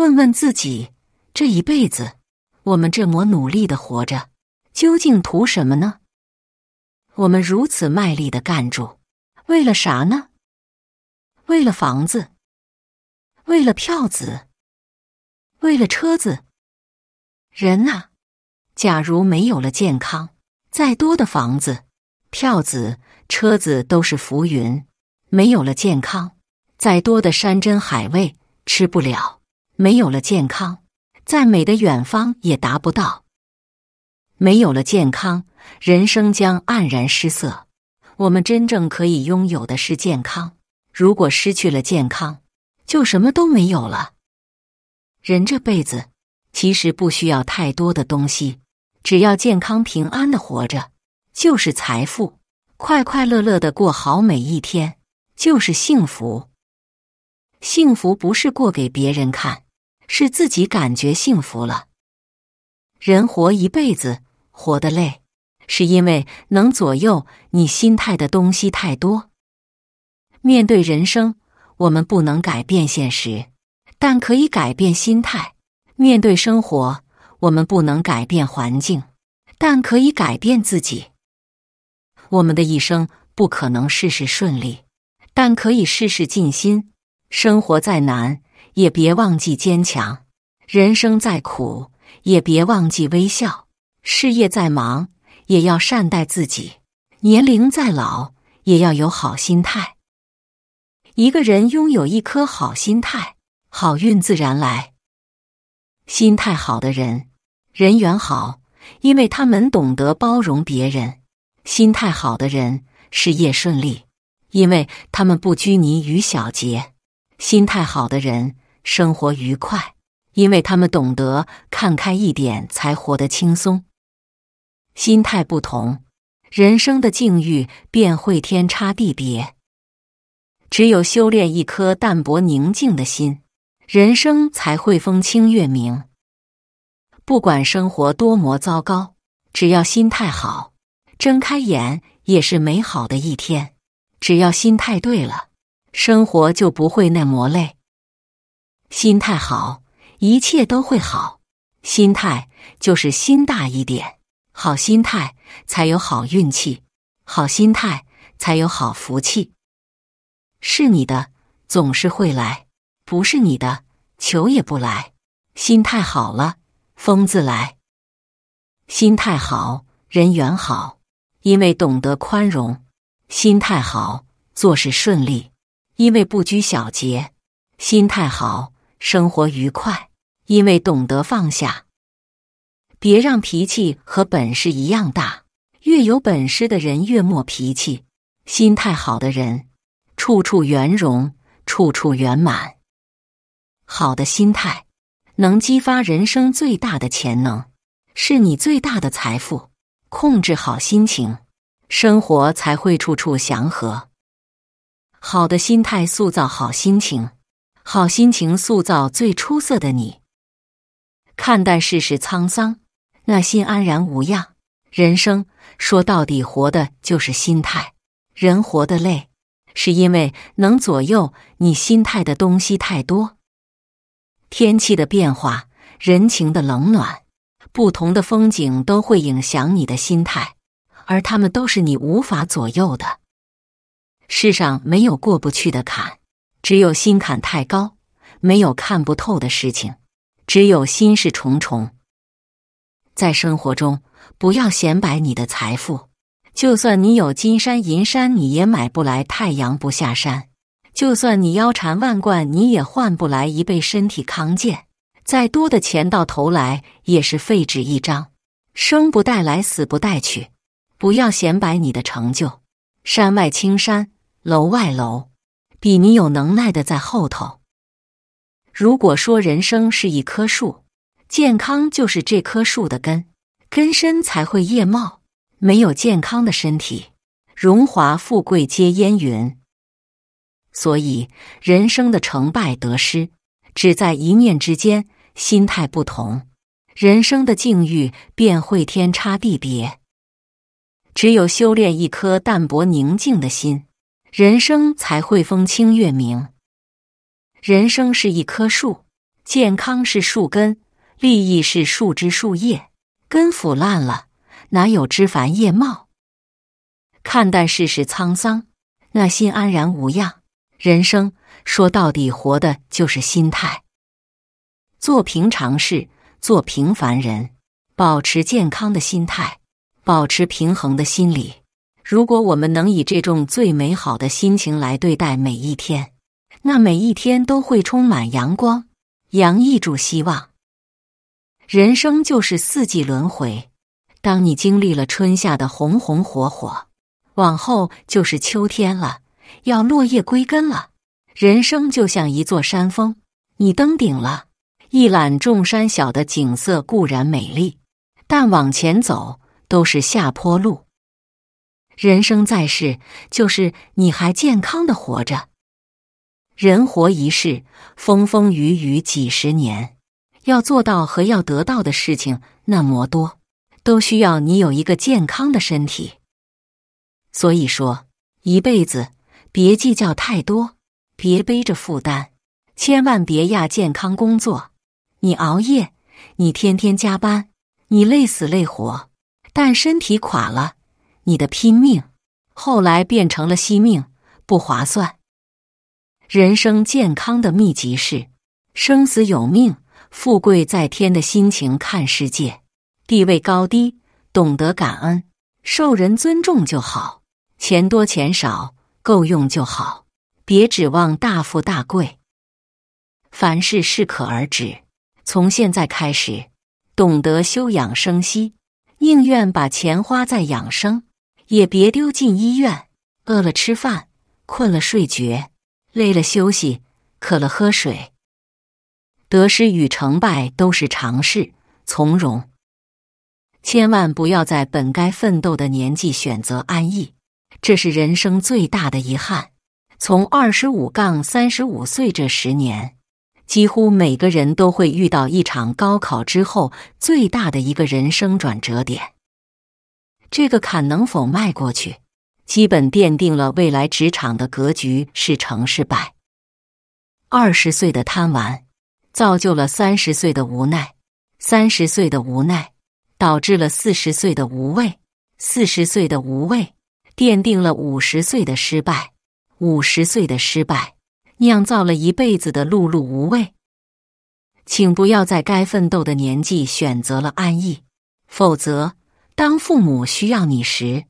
问问自己，这一辈子我们这么努力的活着，究竟图什么呢？我们如此卖力的干住，为了啥呢？为了房子，为了票子，为了车子。人啊，假如没有了健康，再多的房子、票子、车子都是浮云。没有了健康，再多的山珍海味吃不了。没有了健康，再美的远方也达不到；没有了健康，人生将黯然失色。我们真正可以拥有的是健康，如果失去了健康，就什么都没有了。人这辈子其实不需要太多的东西，只要健康平安的活着就是财富，快快乐乐的过好每一天就是幸福。幸福不是过给别人看。是自己感觉幸福了。人活一辈子，活得累，是因为能左右你心态的东西太多。面对人生，我们不能改变现实，但可以改变心态；面对生活，我们不能改变环境，但可以改变自己。我们的一生不可能事事顺利，但可以事事尽心。生活再难。也别忘记坚强，人生再苦也别忘记微笑；事业再忙也要善待自己，年龄再老也要有好心态。一个人拥有一颗好心态，好运自然来。心态好的人，人缘好，因为他们懂得包容别人；心态好的人，事业顺利，因为他们不拘泥于小节；心态好的人。生活愉快，因为他们懂得看开一点，才活得轻松。心态不同，人生的境遇便会天差地别。只有修炼一颗淡泊宁静的心，人生才会风清月明。不管生活多么糟糕，只要心态好，睁开眼也是美好的一天。只要心态对了，生活就不会那么累。心态好，一切都会好。心态就是心大一点，好心态才有好运气，好心态才有好福气。是你的总是会来，不是你的求也不来。心态好了，风自来。心态好人缘好，因为懂得宽容；心态好，做事顺利，因为不拘小节；心态好。生活愉快，因为懂得放下。别让脾气和本事一样大，越有本事的人越没脾气。心态好的人，处处圆融，处处圆满。好的心态能激发人生最大的潜能，是你最大的财富。控制好心情，生活才会处处祥和。好的心态塑造好心情。好心情塑造最出色的你。看淡世事沧桑，那心安然无恙。人生说到底，活的就是心态。人活得累，是因为能左右你心态的东西太多。天气的变化，人情的冷暖，不同的风景都会影响你的心态，而他们都是你无法左右的。世上没有过不去的坎。只有心坎太高，没有看不透的事情；只有心事重重。在生活中，不要显摆你的财富，就算你有金山银山，你也买不来太阳不下山；就算你腰缠万贯，你也换不来一辈身体康健。再多的钱，到头来也是废纸一张，生不带来，死不带去。不要显摆你的成就，山外青山，楼外楼。比你有能耐的在后头。如果说人生是一棵树，健康就是这棵树的根，根深才会叶茂。没有健康的身体，荣华富贵皆烟云。所以人生的成败得失，只在一念之间。心态不同，人生的境遇便会天差地别。只有修炼一颗淡泊宁静的心。人生才会风清月明。人生是一棵树，健康是树根，利益是树枝树叶。根腐烂了，哪有枝繁叶茂？看淡世事沧桑，那心安然无恙。人生说到底，活的就是心态。做平常事，做平凡人，保持健康的心态，保持平衡的心理。如果我们能以这种最美好的心情来对待每一天，那每一天都会充满阳光，洋溢住希望。人生就是四季轮回，当你经历了春夏的红红火火，往后就是秋天了，要落叶归根了。人生就像一座山峰，你登顶了，一览众山小的景色固然美丽，但往前走都是下坡路。人生在世，就是你还健康的活着。人活一世，风风雨雨几十年，要做到和要得到的事情那么多，都需要你有一个健康的身体。所以说，一辈子别计较太多，别背着负担，千万别亚健康工作。你熬夜，你天天加班，你累死累活，但身体垮了。你的拼命，后来变成了惜命，不划算。人生健康的秘籍是：生死有命，富贵在天。的心情看世界，地位高低，懂得感恩，受人尊重就好。钱多钱少，够用就好，别指望大富大贵。凡事适可而止。从现在开始，懂得休养生息，宁愿把钱花在养生。也别丢进医院。饿了吃饭，困了睡觉，累了休息，渴了喝水。得失与成败都是常事，从容。千万不要在本该奋斗的年纪选择安逸，这是人生最大的遗憾。从二十五杠三十五岁这十年，几乎每个人都会遇到一场高考之后最大的一个人生转折点。这个坎能否迈过去，基本奠定了未来职场的格局是成是败。二十岁的贪玩，造就了三十岁的无奈；三十岁的无奈，导致了四十岁的无畏；四十岁的无畏，奠定了五十岁的失败；五十岁的失败，酿造了一辈子的碌碌无为。请不要在该奋斗的年纪选择了安逸，否则。当父母需要你时，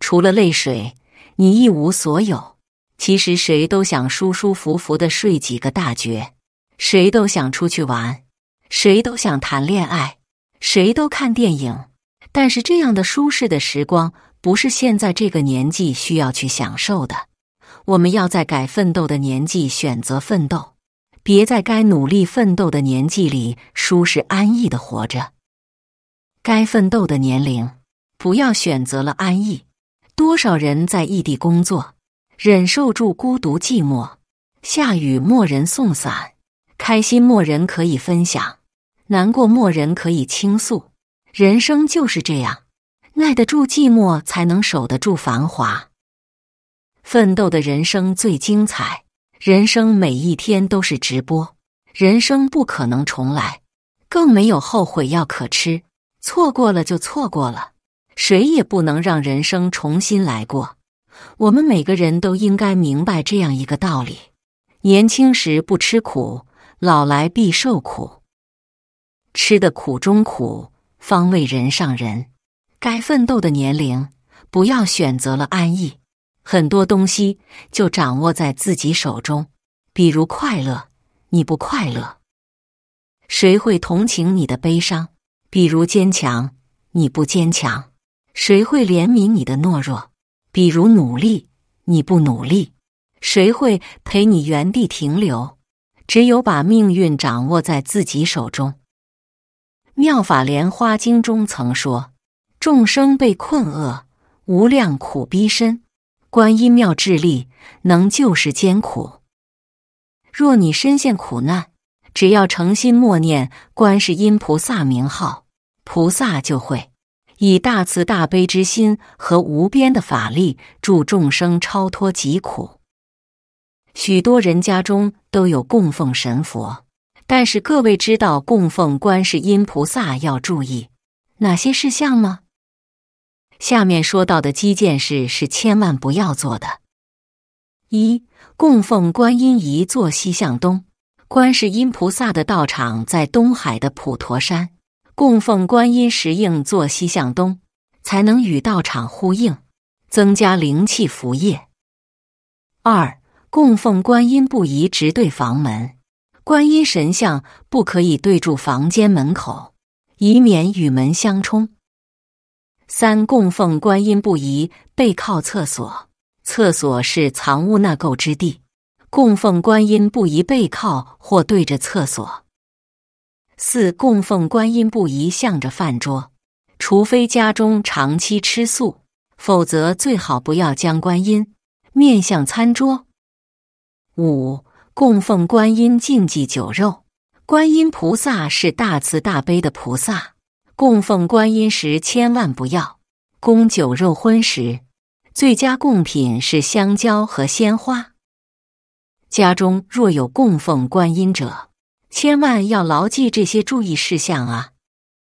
除了泪水，你一无所有。其实谁都想舒舒服服的睡几个大觉，谁都想出去玩，谁都想谈恋爱，谁都看电影。但是这样的舒适的时光，不是现在这个年纪需要去享受的。我们要在该奋斗的年纪选择奋斗，别在该努力奋斗的年纪里舒适安逸的活着。该奋斗的年龄。不要选择了安逸。多少人在异地工作，忍受住孤独寂寞。下雨莫人送伞，开心莫人可以分享，难过莫人可以倾诉。人生就是这样，耐得住寂寞，才能守得住繁华。奋斗的人生最精彩。人生每一天都是直播，人生不可能重来，更没有后悔药可吃。错过了就错过了。谁也不能让人生重新来过。我们每个人都应该明白这样一个道理：年轻时不吃苦，老来必受苦。吃的苦中苦，方为人上人。该奋斗的年龄，不要选择了安逸。很多东西就掌握在自己手中，比如快乐，你不快乐，谁会同情你的悲伤？比如坚强，你不坚强。谁会怜悯你的懦弱？比如努力，你不努力，谁会陪你原地停留？只有把命运掌握在自己手中。《妙法莲花经》中曾说：“众生被困厄，无量苦逼身。观音妙智力，能救世艰苦。”若你深陷苦难，只要诚心默念观世音菩萨名号，菩萨就会。以大慈大悲之心和无边的法力，助众生超脱疾苦。许多人家中都有供奉神佛，但是各位知道供奉观世音菩萨要注意哪些事项吗？下面说到的基件事是千万不要做的：一、供奉观音仪坐西向东，观世音菩萨的道场在东海的普陀山。供奉观音石应坐西向东，才能与道场呼应，增加灵气福业。二、供奉观音不宜直对房门，观音神像不可以对住房间门口，以免与门相冲。三、供奉观音不宜背靠厕所，厕所是藏污纳垢之地，供奉观音不宜背靠或对着厕所。四、供奉观音不宜向着饭桌，除非家中长期吃素，否则最好不要将观音面向餐桌。五、供奉观音禁忌酒肉，观音菩萨是大慈大悲的菩萨，供奉观音时千万不要供酒肉荤食。最佳供品是香蕉和鲜花。家中若有供奉观音者。千万要牢记这些注意事项啊！